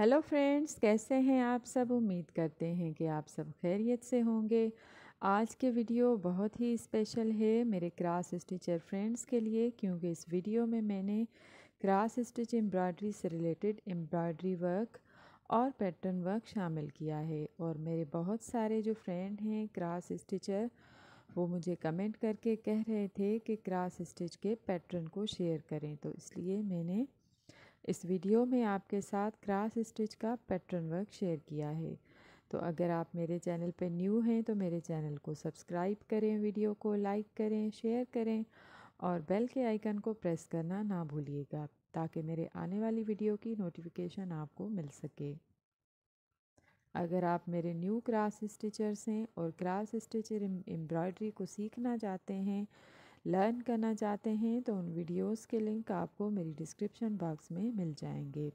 hello friends कैसे हैं आप सब उम्मीद करते हैं कि आप सब खैरियत से होंगे आज के वीडियो बहुत ही स्पेशल है मेरे क्रास स्टिचर फ्रेंड्स के लिए क्योंकि इस वीडियो में मैंने क्रास स्टिच एम्ब्रॉयडरी से रिलेटेड एम्ब्रॉयडरी वर्क और पैटर्न वर्क शामिल किया है और मेरे बहुत सारे जो फ्रेंड हैं क्रास स्टिचर वो मुझे कमेंट करके कह रहे थे कि क्रास स्टिच के पैटर्न को शेयर करें तो इसलिए मैंने इस वीडियो में आपके साथ क्रास स्टिच का पैटर्न वर्क शेयर किया है तो अगर आप मेरे चैनल पर न्यू हैं तो मेरे चैनल को सब्सक्राइब करें वीडियो को लाइक करें शेयर करें और बेल के आइकन को प्रेस करना ना भूलिएगा ताकि मेरे आने वाली वीडियो की नोटिफिकेशन आपको मिल सके अगर आप मेरे न्यू क्रास स्टिचर्स हैं और क्रास स्टिचर एम्ब्रॉयडरी को सीखना चाहते हैं लर्न करना चाहते हैं तो उन वीडियोस के लिंक आपको मेरी डिस्क्रिप्शन बॉक्स में मिल जाएंगे